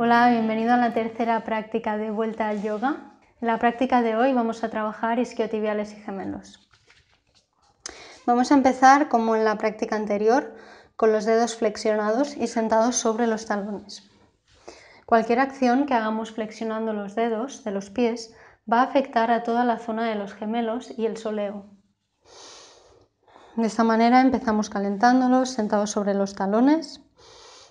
Hola, bienvenido a la tercera práctica de vuelta al yoga. En la práctica de hoy vamos a trabajar isquiotibiales y gemelos. Vamos a empezar como en la práctica anterior, con los dedos flexionados y sentados sobre los talones. Cualquier acción que hagamos flexionando los dedos de los pies va a afectar a toda la zona de los gemelos y el soleo. De esta manera empezamos calentándolos sentados sobre los talones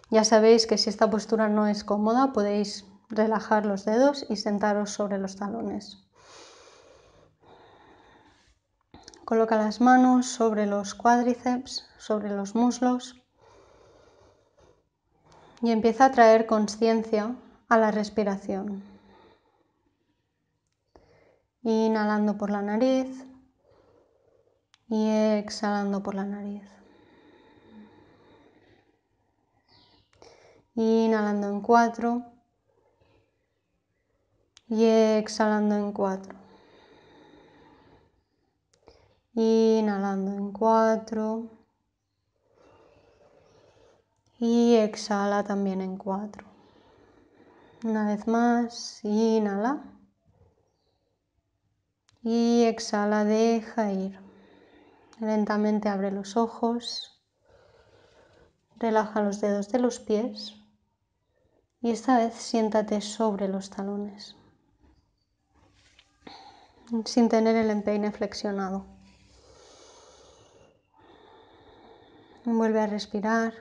ya sabéis que si esta postura no es cómoda podéis relajar los dedos y sentaros sobre los talones. Coloca las manos sobre los cuádriceps, sobre los muslos y empieza a traer conciencia a la respiración. Inhalando por la nariz y exhalando por la nariz. Inhalando en cuatro y exhalando en cuatro, Inhalando en cuatro y exhala también en cuatro. Una vez más, inhala y exhala, deja ir. Lentamente abre los ojos, relaja los dedos de los pies y esta vez siéntate sobre los talones, sin tener el empeine flexionado. Vuelve a respirar.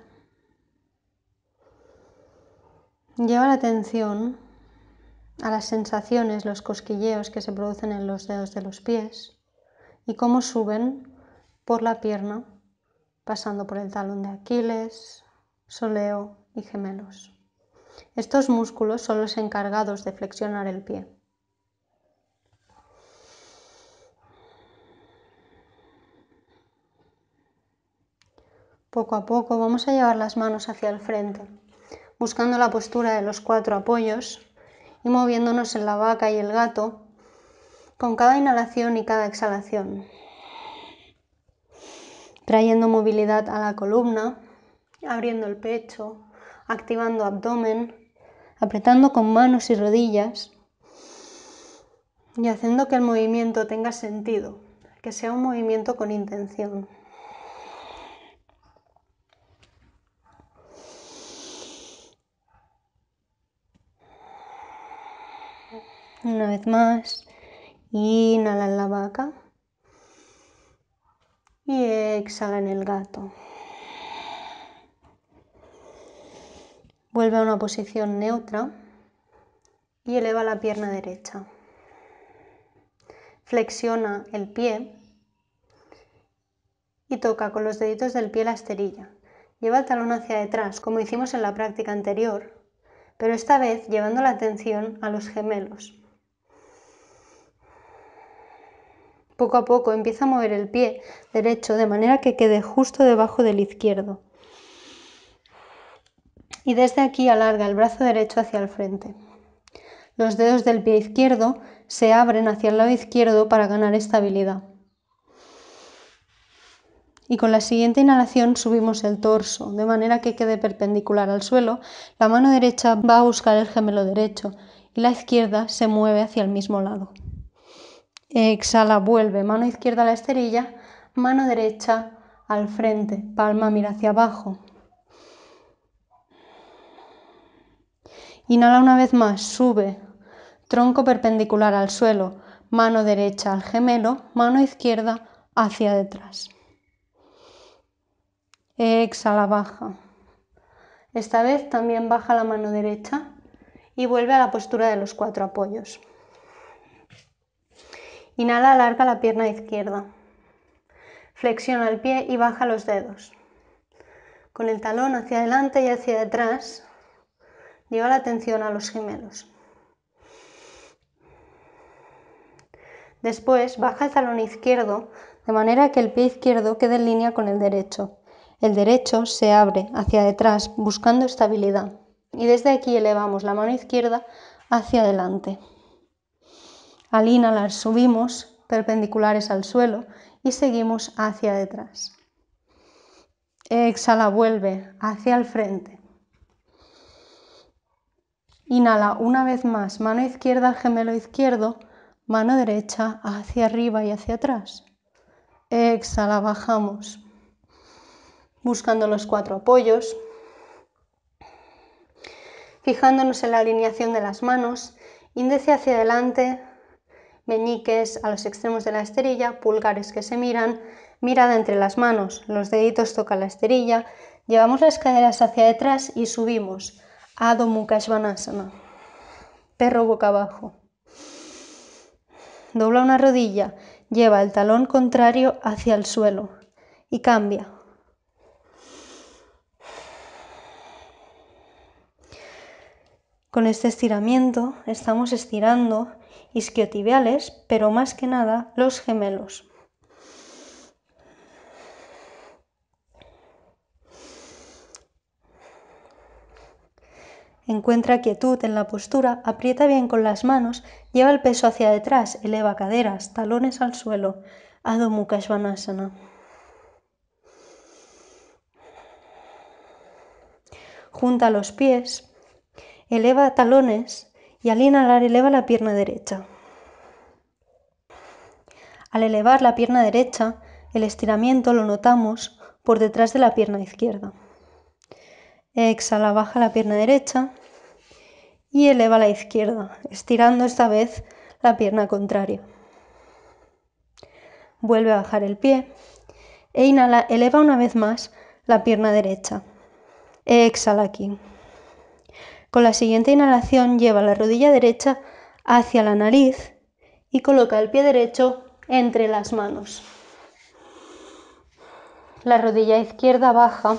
Lleva la atención a las sensaciones, los cosquilleos que se producen en los dedos de los pies y cómo suben por la pierna, pasando por el talón de Aquiles, soleo y gemelos. Estos músculos son los encargados de flexionar el pie. Poco a poco vamos a llevar las manos hacia el frente, buscando la postura de los cuatro apoyos y moviéndonos en la vaca y el gato con cada inhalación y cada exhalación, trayendo movilidad a la columna, abriendo el pecho, activando abdomen, apretando con manos y rodillas y haciendo que el movimiento tenga sentido, que sea un movimiento con intención. Una vez más, inhala en la vaca y exhala en el gato. Vuelve a una posición neutra y eleva la pierna derecha. Flexiona el pie y toca con los deditos del pie la esterilla. Lleva el talón hacia detrás, como hicimos en la práctica anterior, pero esta vez llevando la atención a los gemelos. Poco a poco empieza a mover el pie derecho de manera que quede justo debajo del izquierdo y desde aquí alarga el brazo derecho hacia el frente. Los dedos del pie izquierdo se abren hacia el lado izquierdo para ganar estabilidad. Y con la siguiente inhalación subimos el torso, de manera que quede perpendicular al suelo. La mano derecha va a buscar el gemelo derecho y la izquierda se mueve hacia el mismo lado. Exhala, vuelve, mano izquierda a la esterilla, mano derecha al frente, palma mira hacia abajo, Inhala una vez más, sube. Tronco perpendicular al suelo, mano derecha al gemelo, mano izquierda hacia detrás. Exhala, baja. Esta vez también baja la mano derecha y vuelve a la postura de los cuatro apoyos. Inhala, alarga la pierna izquierda. Flexiona el pie y baja los dedos. Con el talón hacia adelante y hacia detrás. Lleva la atención a los gemelos. Después baja el talón izquierdo de manera que el pie izquierdo quede en línea con el derecho. El derecho se abre hacia detrás buscando estabilidad y desde aquí elevamos la mano izquierda hacia adelante. Al inhalar subimos perpendiculares al suelo y seguimos hacia detrás. Exhala, vuelve hacia el frente. Inhala una vez más, mano izquierda al gemelo izquierdo, mano derecha hacia arriba y hacia atrás. Exhala, bajamos, buscando los cuatro apoyos, fijándonos en la alineación de las manos, índice hacia adelante, meñiques a los extremos de la esterilla, pulgares que se miran, mirada entre las manos, los deditos tocan la esterilla, llevamos las caderas hacia detrás y subimos Adho Mukha Perro boca abajo. Dobla una rodilla, lleva el talón contrario hacia el suelo y cambia. Con este estiramiento estamos estirando isquiotibiales, pero más que nada los gemelos. Encuentra quietud en la postura, aprieta bien con las manos, lleva el peso hacia detrás, eleva caderas, talones al suelo. Adho Mukha Svanasana. Junta los pies, eleva talones y al inhalar eleva la pierna derecha. Al elevar la pierna derecha, el estiramiento lo notamos por detrás de la pierna izquierda. Exhala, baja la pierna derecha y eleva la izquierda, estirando esta vez la pierna contraria. Vuelve a bajar el pie e inhala, eleva una vez más la pierna derecha. Exhala aquí. Con la siguiente inhalación lleva la rodilla derecha hacia la nariz y coloca el pie derecho entre las manos. La rodilla izquierda baja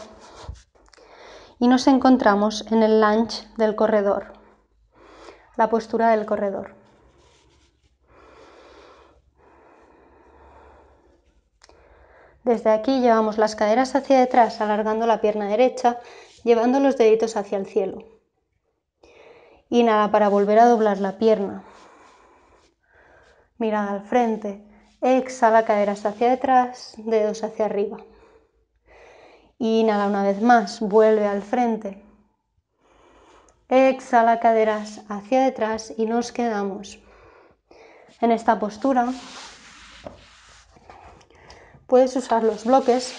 y nos encontramos en el lunge del corredor, la postura del corredor. Desde aquí llevamos las caderas hacia detrás, alargando la pierna derecha, llevando los deditos hacia el cielo. Inhala para volver a doblar la pierna. Mirada al frente. Exhala caderas hacia detrás, dedos hacia arriba. Inhala una vez más, vuelve al frente. Exhala caderas hacia detrás y nos quedamos. En esta postura puedes usar los bloques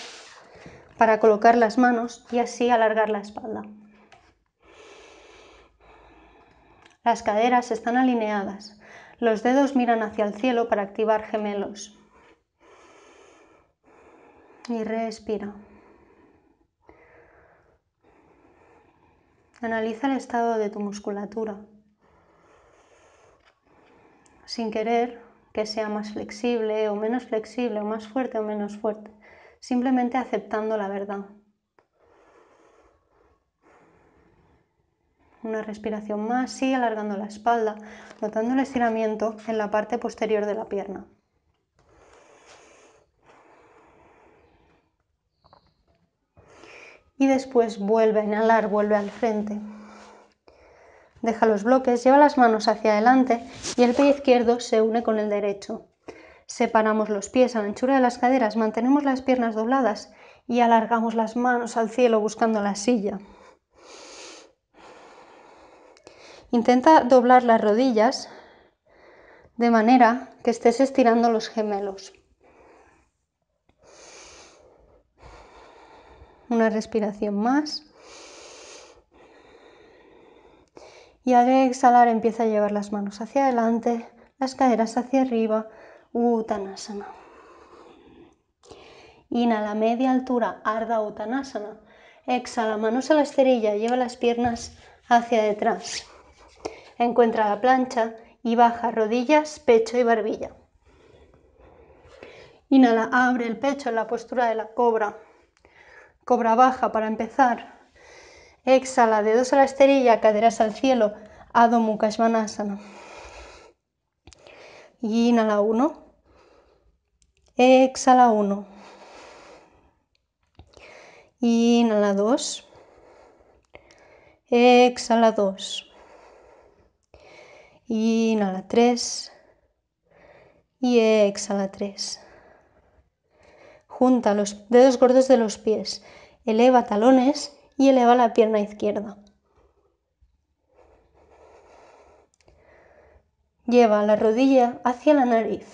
para colocar las manos y así alargar la espalda. Las caderas están alineadas. Los dedos miran hacia el cielo para activar gemelos. Y respira. Analiza el estado de tu musculatura. Sin querer que sea más flexible o menos flexible, o más fuerte o menos fuerte. Simplemente aceptando la verdad. Una respiración más, sigue alargando la espalda, notando el estiramiento en la parte posterior de la pierna. y después vuelve a inhalar, vuelve al frente. Deja los bloques, lleva las manos hacia adelante y el pie izquierdo se une con el derecho. Separamos los pies a la anchura de las caderas, mantenemos las piernas dobladas y alargamos las manos al cielo buscando la silla. Intenta doblar las rodillas de manera que estés estirando los gemelos. Una respiración más. Y al exhalar empieza a llevar las manos hacia adelante, las caderas hacia arriba, Uttanasana. Inhala media altura, arda Uttanasana. Exhala, manos a la esterilla, lleva las piernas hacia detrás. Encuentra la plancha y baja rodillas, pecho y barbilla. Inhala, abre el pecho en la postura de la cobra cobra baja para empezar. Exhala, dedos a la esterilla, caderas al cielo, Adho Mukha inhala uno. Exhala uno. Inhala dos. Exhala dos. Inhala tres. Y exhala tres. Junta los dedos gordos de los pies, eleva talones y eleva la pierna izquierda. Lleva la rodilla hacia la nariz,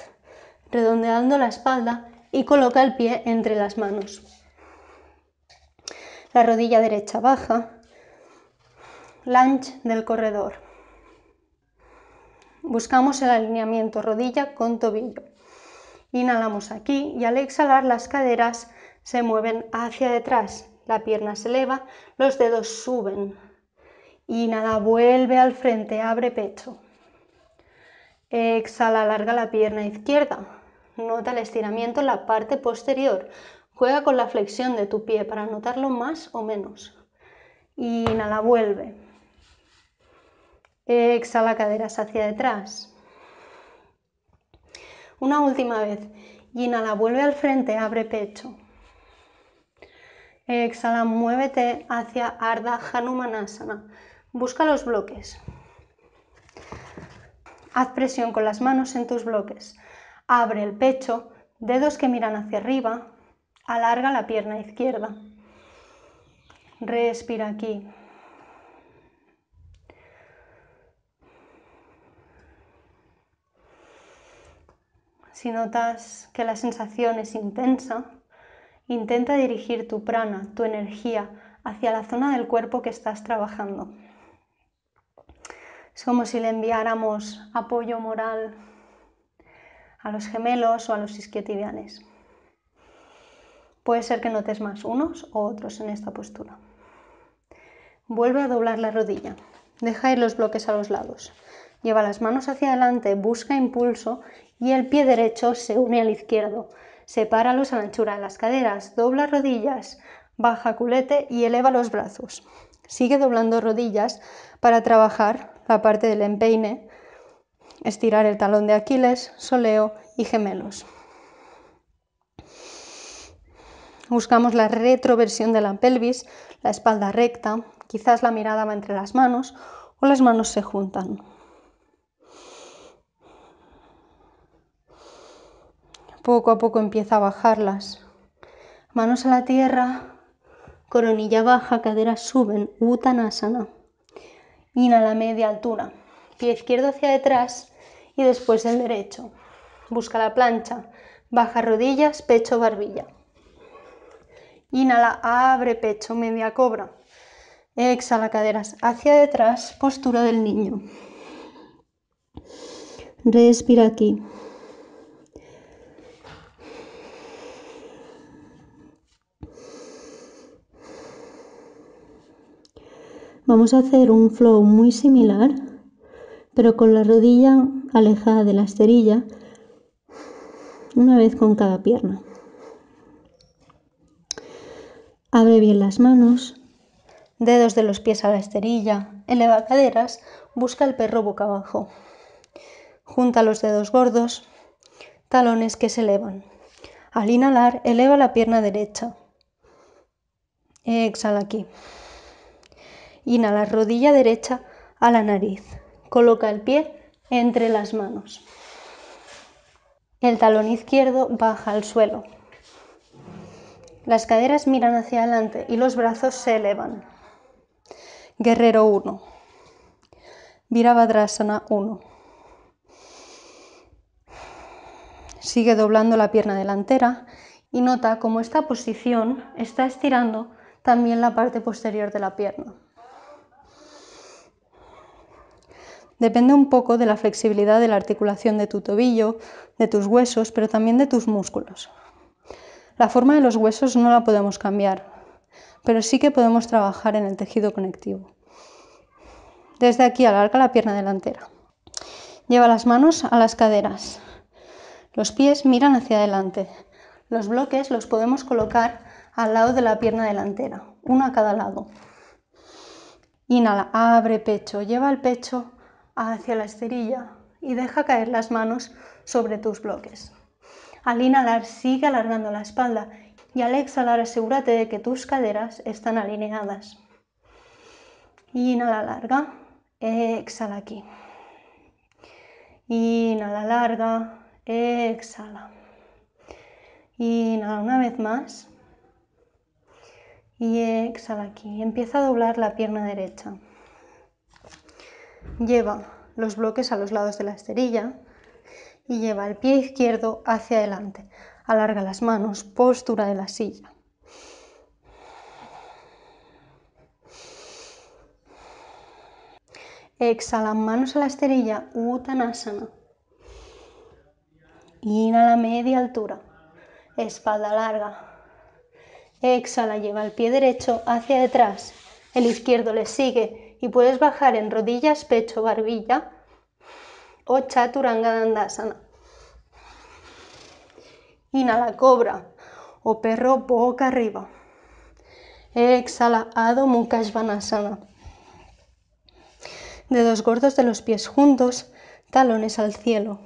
redondeando la espalda y coloca el pie entre las manos. La rodilla derecha baja, lunge del corredor. Buscamos el alineamiento rodilla con tobillo. Inhalamos aquí y al exhalar las caderas se mueven hacia detrás, la pierna se eleva, los dedos suben. Inhala, vuelve al frente, abre pecho. Exhala, alarga la pierna izquierda. Nota el estiramiento en la parte posterior. Juega con la flexión de tu pie para notarlo más o menos. Inhala, vuelve. Exhala, caderas hacia detrás. Una última vez. inhala, vuelve al frente, abre pecho. Exhala, muévete hacia Ardha Hanumanasana. Busca los bloques. Haz presión con las manos en tus bloques. Abre el pecho, dedos que miran hacia arriba. Alarga la pierna izquierda. Respira aquí. Si notas que la sensación es intensa, intenta dirigir tu prana, tu energía, hacia la zona del cuerpo que estás trabajando. Es como si le enviáramos apoyo moral a los gemelos o a los isquiotibiales. Puede ser que notes más unos o otros en esta postura. Vuelve a doblar la rodilla. Deja ir los bloques a los lados. Lleva las manos hacia adelante, busca impulso y el pie derecho se une al izquierdo. Sepáralos a la anchura de las caderas, dobla rodillas, baja culete y eleva los brazos. Sigue doblando rodillas para trabajar la parte del empeine, estirar el talón de Aquiles, soleo y gemelos. Buscamos la retroversión de la pelvis, la espalda recta, quizás la mirada va entre las manos o las manos se juntan. Poco a poco empieza a bajarlas. Manos a la tierra, coronilla baja, caderas suben, Uttanasana. Inhala media altura, pie izquierdo hacia detrás y después el derecho. Busca la plancha, baja rodillas, pecho, barbilla. Inhala, abre pecho, media cobra. Exhala caderas hacia detrás, postura del niño. Respira aquí. Vamos a hacer un flow muy similar, pero con la rodilla alejada de la esterilla, una vez con cada pierna. Abre bien las manos, dedos de los pies a la esterilla, eleva caderas, busca el perro boca abajo. Junta los dedos gordos, talones que se elevan. Al inhalar, eleva la pierna derecha. Exhala aquí la rodilla derecha a la nariz. Coloca el pie entre las manos. El talón izquierdo baja al suelo. Las caderas miran hacia adelante y los brazos se elevan. Guerrero 1. Virabhadrasana 1. Sigue doblando la pierna delantera y nota cómo esta posición está estirando también la parte posterior de la pierna. Depende un poco de la flexibilidad de la articulación de tu tobillo, de tus huesos, pero también de tus músculos. La forma de los huesos no la podemos cambiar, pero sí que podemos trabajar en el tejido conectivo. Desde aquí alarga la pierna delantera. Lleva las manos a las caderas. Los pies miran hacia adelante. Los bloques los podemos colocar al lado de la pierna delantera, uno a cada lado. Inhala, abre pecho, lleva el pecho hacia la esterilla y deja caer las manos sobre tus bloques. Al inhalar, sigue alargando la espalda y al exhalar asegúrate de que tus caderas están alineadas. Inhala larga, exhala aquí. Inhala larga, exhala. Inhala una vez más y exhala aquí. Empieza a doblar la pierna derecha lleva los bloques a los lados de la esterilla y lleva el pie izquierdo hacia adelante. Alarga las manos, postura de la silla. Exhala, manos a la esterilla, utanasana. Inhala media altura, espalda larga. Exhala, lleva el pie derecho hacia detrás, el izquierdo le sigue, y puedes bajar en rodillas, pecho, barbilla o chaturanga dandasana. Inhala, cobra o perro boca arriba. Exhala, Adho Mukha Svanasana. Dedos gordos de los pies juntos, talones al cielo.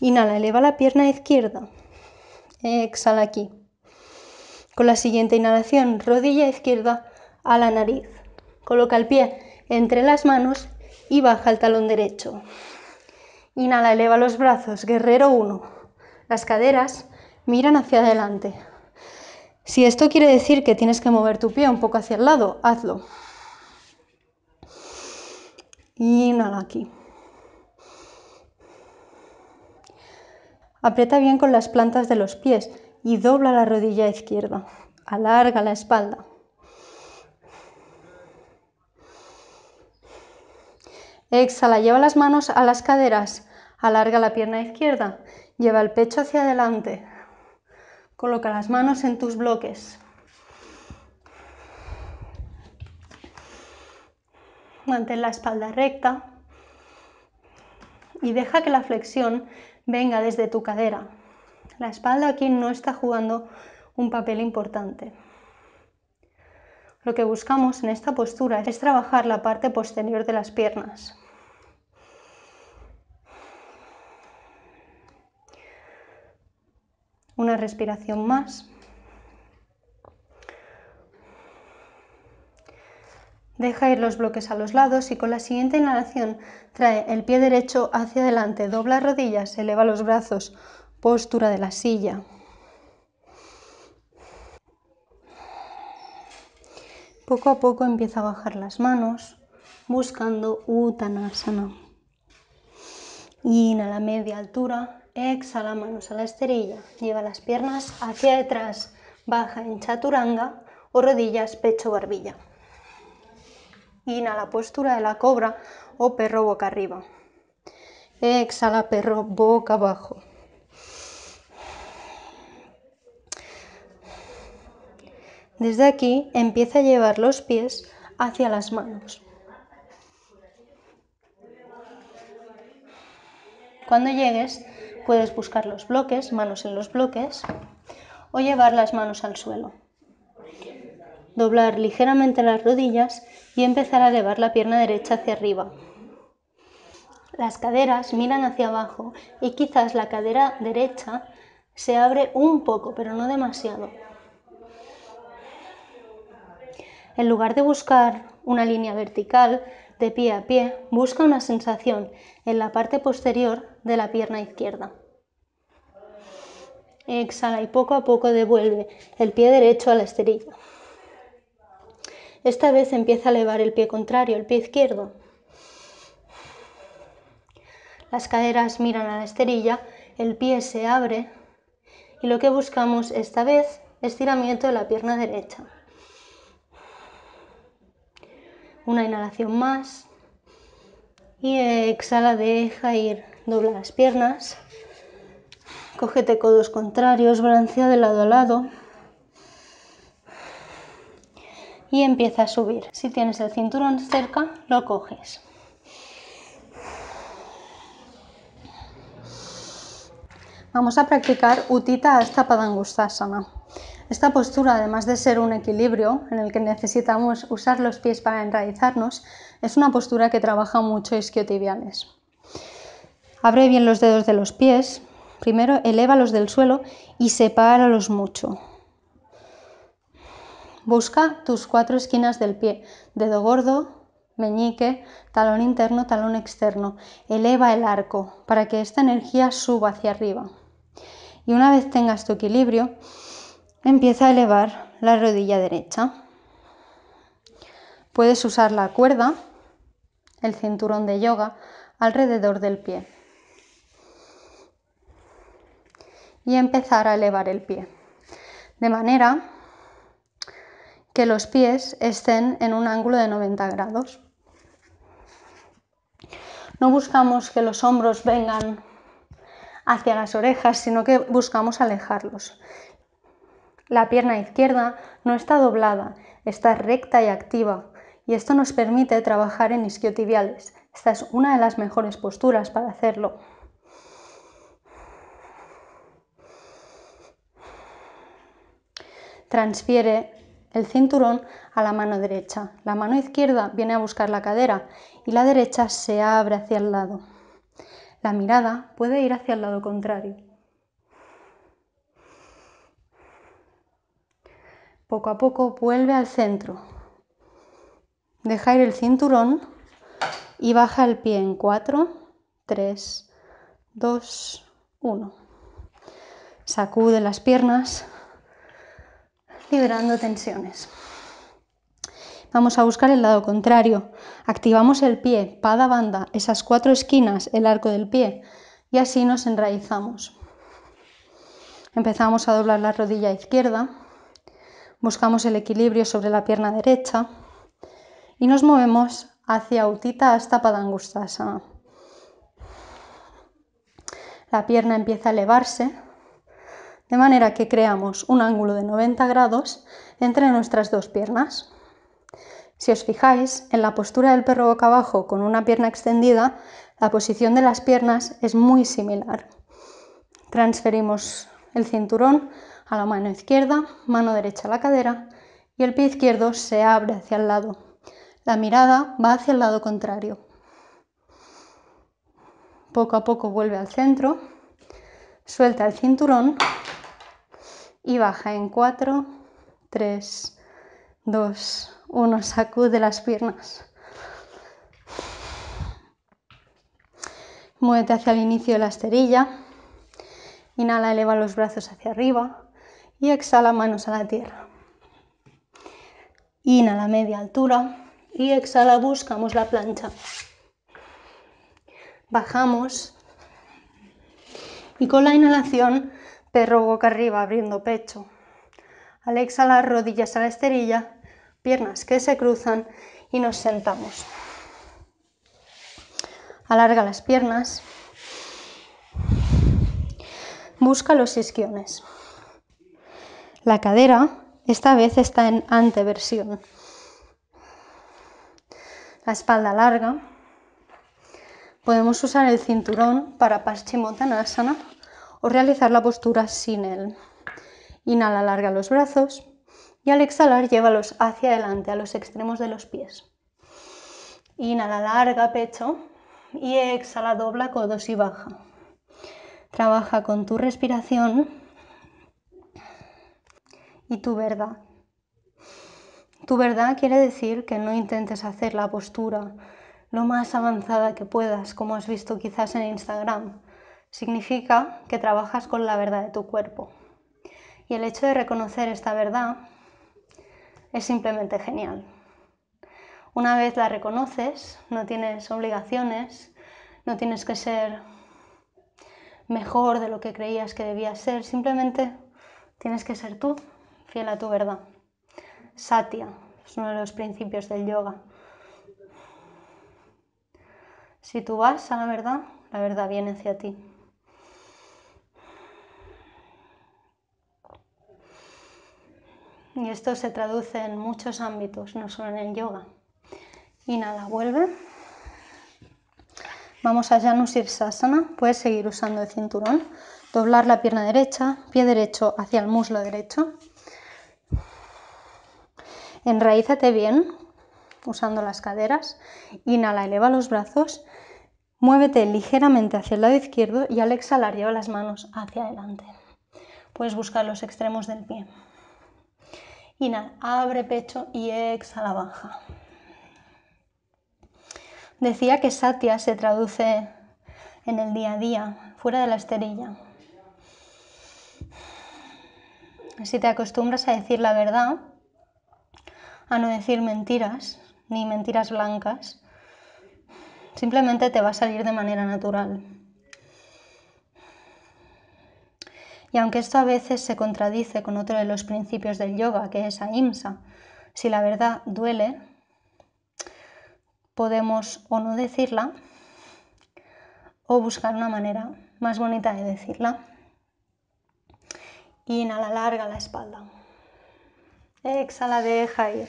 Inhala, eleva la pierna izquierda. Exhala aquí. Con la siguiente inhalación, rodilla izquierda a la nariz. Coloca el pie entre las manos y baja el talón derecho. Inhala, eleva los brazos, guerrero 1. Las caderas miran hacia adelante. Si esto quiere decir que tienes que mover tu pie un poco hacia el lado, hazlo. Inhala aquí. Aprieta bien con las plantas de los pies y dobla la rodilla izquierda. Alarga la espalda. Exhala, lleva las manos a las caderas, alarga la pierna izquierda, lleva el pecho hacia adelante, coloca las manos en tus bloques. Mantén la espalda recta y deja que la flexión venga desde tu cadera. La espalda aquí no está jugando un papel importante. Lo que buscamos en esta postura es trabajar la parte posterior de las piernas. Una respiración más. Deja ir los bloques a los lados y con la siguiente inhalación trae el pie derecho hacia adelante, dobla rodillas, eleva los brazos, postura de la silla. Poco a poco empieza a bajar las manos buscando Uttanasana. Inhala media altura, Exhala manos a la esterilla. Lleva las piernas hacia detrás. Baja en chaturanga o rodillas, pecho, barbilla. Inhala postura de la cobra o perro boca arriba. Exhala perro boca abajo. Desde aquí empieza a llevar los pies hacia las manos. Cuando llegues, Puedes buscar los bloques, manos en los bloques, o llevar las manos al suelo. Doblar ligeramente las rodillas y empezar a elevar la pierna derecha hacia arriba. Las caderas miran hacia abajo y quizás la cadera derecha se abre un poco, pero no demasiado. En lugar de buscar una línea vertical, de pie a pie, busca una sensación en la parte posterior de la pierna izquierda. Exhala y poco a poco devuelve el pie derecho a la esterilla. Esta vez empieza a elevar el pie contrario, el pie izquierdo. Las caderas miran a la esterilla, el pie se abre y lo que buscamos esta vez es estiramiento de la pierna derecha. una inhalación más. Y exhala, deja ir, dobla las piernas. Cógete codos contrarios, balancea de lado a lado. Y empieza a subir. Si tienes el cinturón cerca, lo coges. Vamos a practicar Utita hasta Padangustasana. Esta postura, además de ser un equilibrio en el que necesitamos usar los pies para enraizarnos, es una postura que trabaja mucho isquiotibiales. Abre bien los dedos de los pies, primero elévalos del suelo y sepáralos mucho. Busca tus cuatro esquinas del pie, dedo gordo, meñique, talón interno, talón externo. Eleva el arco para que esta energía suba hacia arriba. Y una vez tengas tu equilibrio, Empieza a elevar la rodilla derecha. Puedes usar la cuerda, el cinturón de yoga, alrededor del pie. Y empezar a elevar el pie. De manera que los pies estén en un ángulo de 90 grados. No buscamos que los hombros vengan hacia las orejas, sino que buscamos alejarlos. La pierna izquierda no está doblada, está recta y activa, y esto nos permite trabajar en isquiotibiales. Esta es una de las mejores posturas para hacerlo. Transfiere el cinturón a la mano derecha. La mano izquierda viene a buscar la cadera y la derecha se abre hacia el lado. La mirada puede ir hacia el lado contrario. Poco a poco vuelve al centro. Deja ir el cinturón y baja el pie en 4, 3, 2, 1. Sacude las piernas, liberando tensiones. Vamos a buscar el lado contrario. Activamos el pie, pada banda, esas cuatro esquinas, el arco del pie, y así nos enraizamos. Empezamos a doblar la rodilla izquierda buscamos el equilibrio sobre la pierna derecha y nos movemos hacia autita hasta padangustasa. La pierna empieza a elevarse de manera que creamos un ángulo de 90 grados entre nuestras dos piernas. Si os fijáis, en la postura del perro boca abajo con una pierna extendida, la posición de las piernas es muy similar. Transferimos el cinturón a la mano izquierda, mano derecha a la cadera y el pie izquierdo se abre hacia el lado. La mirada va hacia el lado contrario. Poco a poco vuelve al centro, suelta el cinturón y baja en 4, 3, 2, 1. Sacude las piernas. Muévete hacia el inicio de la esterilla. Inhala, eleva los brazos hacia arriba y exhala manos a la tierra. Inhala media altura y exhala buscamos la plancha. Bajamos y con la inhalación perro boca arriba abriendo pecho. Al exhalar rodillas a la esterilla, piernas que se cruzan y nos sentamos. Alarga las piernas. Busca los isquiones. La cadera esta vez está en anteversión. La espalda larga. Podemos usar el cinturón para Paschimottanasana o realizar la postura sin él. Inhala, larga los brazos y al exhalar llévalos hacia adelante, a los extremos de los pies. Inhala, larga pecho y exhala, dobla codos y baja. Trabaja con tu respiración y tu verdad. Tu verdad quiere decir que no intentes hacer la postura lo más avanzada que puedas, como has visto quizás en Instagram. Significa que trabajas con la verdad de tu cuerpo. Y el hecho de reconocer esta verdad es simplemente genial. Una vez la reconoces, no tienes obligaciones, no tienes que ser mejor de lo que creías que debías ser, simplemente tienes que ser tú fiel a tu verdad. Satya es uno de los principios del yoga. Si tú vas a la verdad, la verdad viene hacia ti. Y esto se traduce en muchos ámbitos, no solo en el yoga. Y nada, vuelve. Vamos a Janusir Sasana. Puedes seguir usando el cinturón. Doblar la pierna derecha, pie derecho hacia el muslo derecho. Enraízate bien usando las caderas. Inhala, eleva los brazos. Muévete ligeramente hacia el lado izquierdo y al exhalar lleva las manos hacia adelante. Puedes buscar los extremos del pie. Inhala, abre pecho y exhala, baja. Decía que satya se traduce en el día a día, fuera de la esterilla. Si te acostumbras a decir la verdad, a no decir mentiras, ni mentiras blancas. Simplemente te va a salir de manera natural. Y aunque esto a veces se contradice con otro de los principios del yoga, que es ahimsa, si la verdad duele, podemos o no decirla o buscar una manera más bonita de decirla. Y inhala larga la espalda. Exhala, deja ir.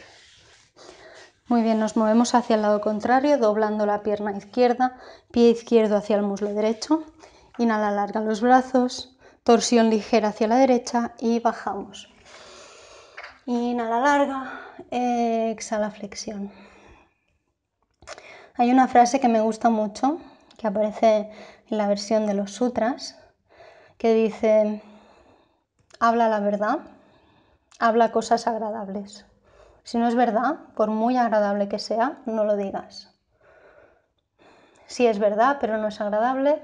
Muy bien, nos movemos hacia el lado contrario, doblando la pierna izquierda, pie izquierdo hacia el muslo derecho. Inhala, larga los brazos, torsión ligera hacia la derecha y bajamos. Inhala, larga, exhala, flexión. Hay una frase que me gusta mucho, que aparece en la versión de los sutras, que dice, habla la verdad habla cosas agradables. Si no es verdad, por muy agradable que sea, no lo digas. Si es verdad, pero no es agradable,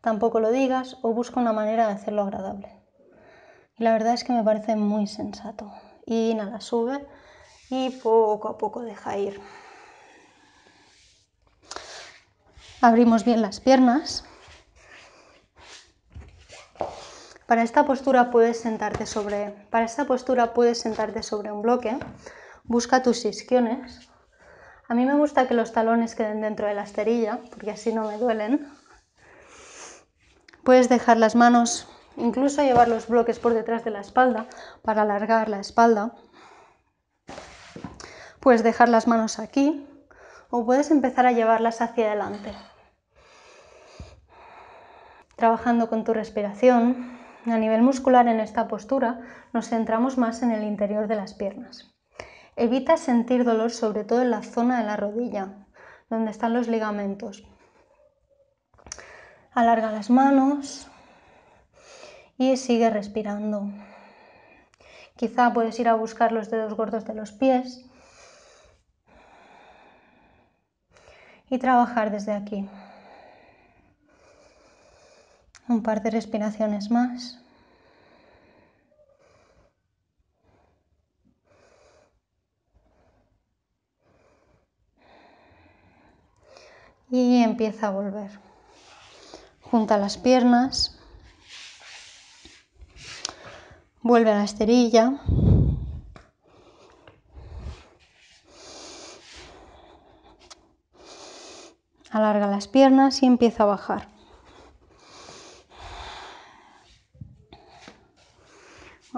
tampoco lo digas o busca una manera de hacerlo agradable. Y la verdad es que me parece muy sensato. Y nada, sube y poco a poco deja ir. Abrimos bien las piernas. Para esta postura puedes sentarte sobre, para esta postura puedes sentarte sobre un bloque. Busca tus isquiones. A mí me gusta que los talones queden dentro de la esterilla, porque así no me duelen. Puedes dejar las manos, incluso llevar los bloques por detrás de la espalda para alargar la espalda. Puedes dejar las manos aquí o puedes empezar a llevarlas hacia adelante. Trabajando con tu respiración, a nivel muscular en esta postura nos centramos más en el interior de las piernas. Evita sentir dolor sobre todo en la zona de la rodilla, donde están los ligamentos. Alarga las manos y sigue respirando. Quizá puedes ir a buscar los dedos gordos de los pies y trabajar desde aquí un par de respiraciones más. Y empieza a volver. Junta las piernas. Vuelve a la esterilla. Alarga las piernas y empieza a bajar.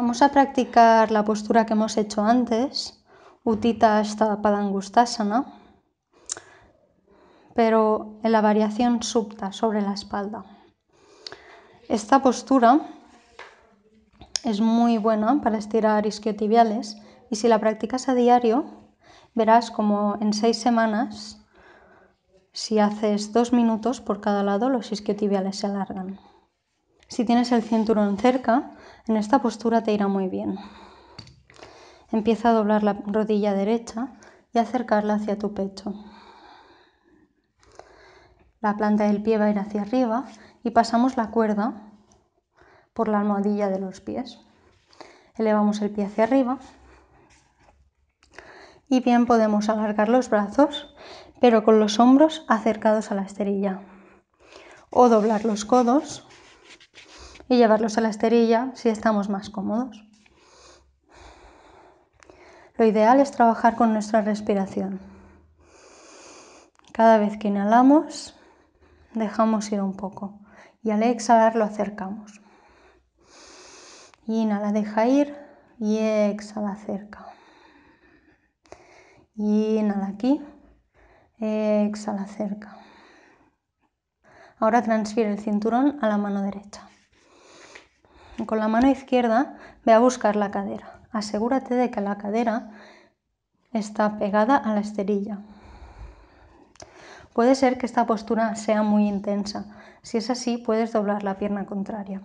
Vamos a practicar la postura que hemos hecho antes, Utita hasta Padangustasana, pero en la variación subta sobre la espalda. Esta postura es muy buena para estirar isquiotibiales y si la practicas a diario, verás como en seis semanas, si haces dos minutos por cada lado, los isquiotibiales se alargan. Si tienes el cinturón cerca, en esta postura te irá muy bien. Empieza a doblar la rodilla derecha y acercarla hacia tu pecho. La planta del pie va a ir hacia arriba y pasamos la cuerda por la almohadilla de los pies. Elevamos el pie hacia arriba y bien podemos alargar los brazos, pero con los hombros acercados a la esterilla. O doblar los codos y llevarlos a la esterilla si estamos más cómodos. Lo ideal es trabajar con nuestra respiración. Cada vez que inhalamos, dejamos ir un poco y al exhalar lo acercamos. Inhala, deja ir y exhala, cerca. Inhala aquí, exhala, cerca. Ahora transfiere el cinturón a la mano derecha con la mano izquierda ve a buscar la cadera. Asegúrate de que la cadera está pegada a la esterilla. Puede ser que esta postura sea muy intensa. Si es así, puedes doblar la pierna contraria.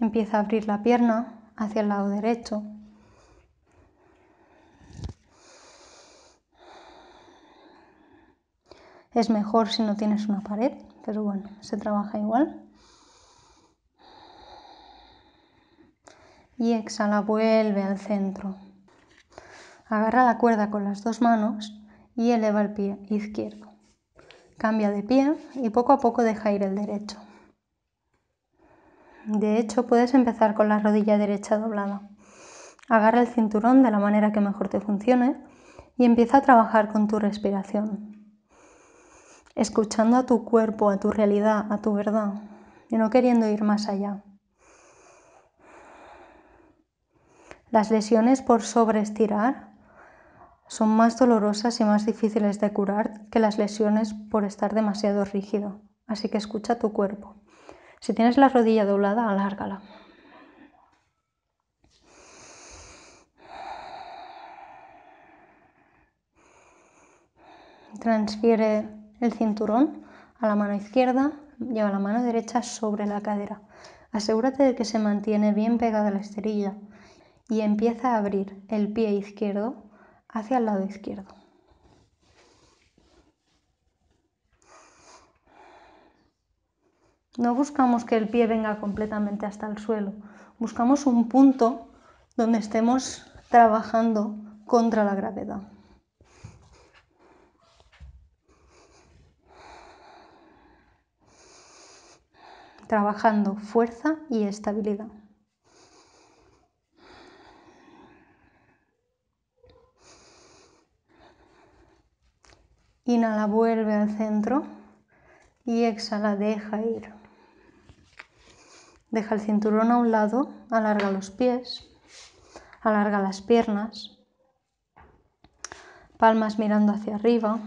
Empieza a abrir la pierna hacia el lado derecho, Es mejor si no tienes una pared, pero bueno, se trabaja igual. Y exhala, vuelve al centro. Agarra la cuerda con las dos manos y eleva el pie izquierdo. Cambia de pie y poco a poco deja ir el derecho. De hecho, puedes empezar con la rodilla derecha doblada. Agarra el cinturón de la manera que mejor te funcione y empieza a trabajar con tu respiración escuchando a tu cuerpo, a tu realidad, a tu verdad, y no queriendo ir más allá. Las lesiones por sobreestirar son más dolorosas y más difíciles de curar que las lesiones por estar demasiado rígido, así que escucha tu cuerpo. Si tienes la rodilla doblada, alárgala. Transfiere el cinturón a la mano izquierda, lleva la mano derecha sobre la cadera. Asegúrate de que se mantiene bien pegada la esterilla y empieza a abrir el pie izquierdo hacia el lado izquierdo. No buscamos que el pie venga completamente hasta el suelo, buscamos un punto donde estemos trabajando contra la gravedad. trabajando fuerza y estabilidad. Inhala, vuelve al centro y exhala, deja ir. Deja el cinturón a un lado, alarga los pies, alarga las piernas, palmas mirando hacia arriba,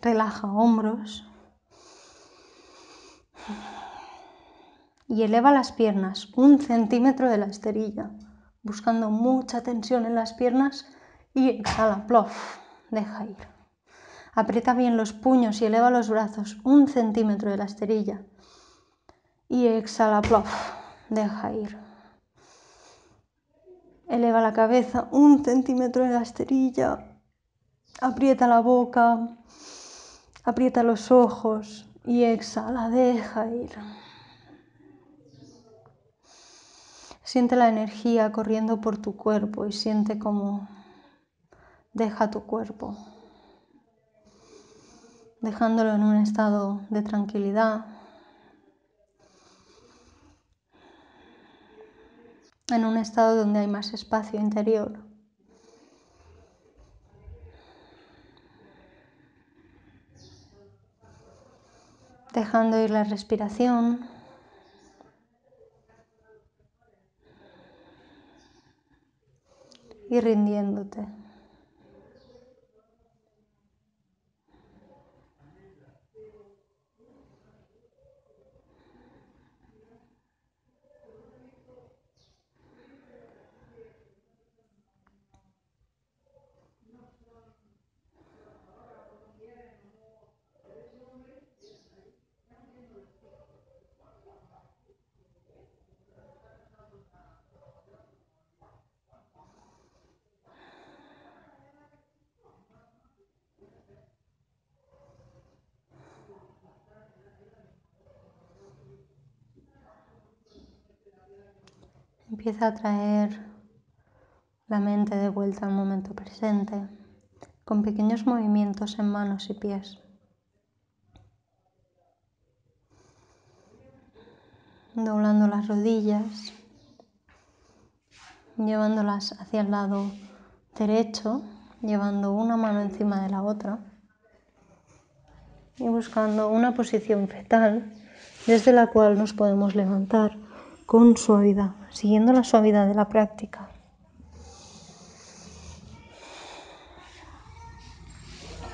relaja hombros, y eleva las piernas un centímetro de la esterilla, buscando mucha tensión en las piernas y exhala, plof, deja ir. Aprieta bien los puños y eleva los brazos un centímetro de la esterilla. Y exhala, plof, deja ir. Eleva la cabeza un centímetro de la esterilla. Aprieta la boca. Aprieta los ojos y exhala, deja ir. Siente la energía corriendo por tu cuerpo y siente cómo deja tu cuerpo, dejándolo en un estado de tranquilidad, en un estado donde hay más espacio interior. dejando ir la respiración. Y rindiéndote. Empieza a traer la mente de vuelta al momento presente con pequeños movimientos en manos y pies. Doblando las rodillas, llevándolas hacia el lado derecho, llevando una mano encima de la otra y buscando una posición fetal desde la cual nos podemos levantar con suavidad, siguiendo la suavidad de la práctica.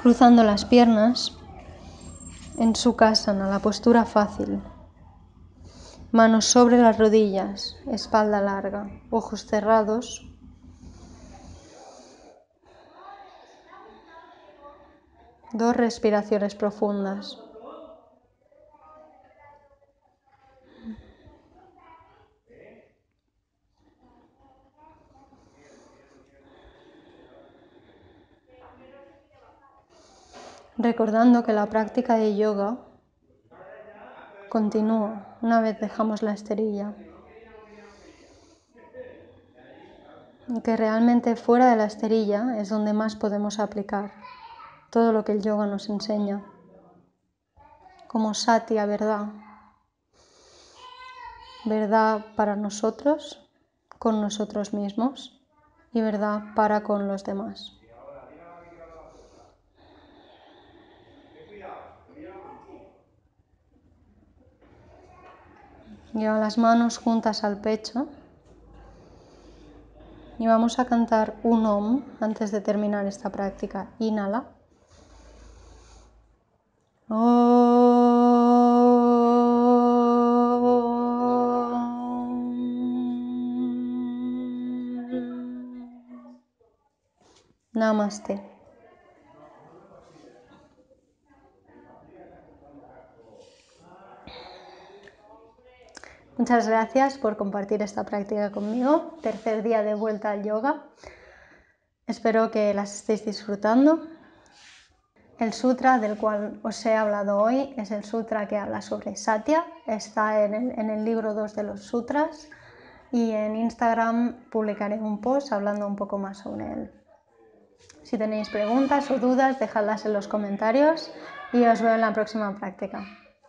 Cruzando las piernas en su en la postura fácil. Manos sobre las rodillas, espalda larga, ojos cerrados, dos respiraciones profundas. recordando que la práctica de yoga continúa una vez dejamos la esterilla. que realmente fuera de la esterilla es donde más podemos aplicar todo lo que el yoga nos enseña, como satya, verdad. Verdad para nosotros, con nosotros mismos y verdad para con los demás. Lleva las manos juntas al pecho. Y vamos a cantar un OM antes de terminar esta práctica. Inhala. Namaste. Muchas gracias por compartir esta práctica conmigo. Tercer día de vuelta al yoga. Espero que las estéis disfrutando. El sutra del cual os he hablado hoy es el sutra que habla sobre Satya. Está en el, libro 2 de los sutras y en Instagram publicaré un post hablando un poco más sobre él. Si tenéis preguntas o dudas, dejadlas en los comentarios y os veo en la próxima práctica.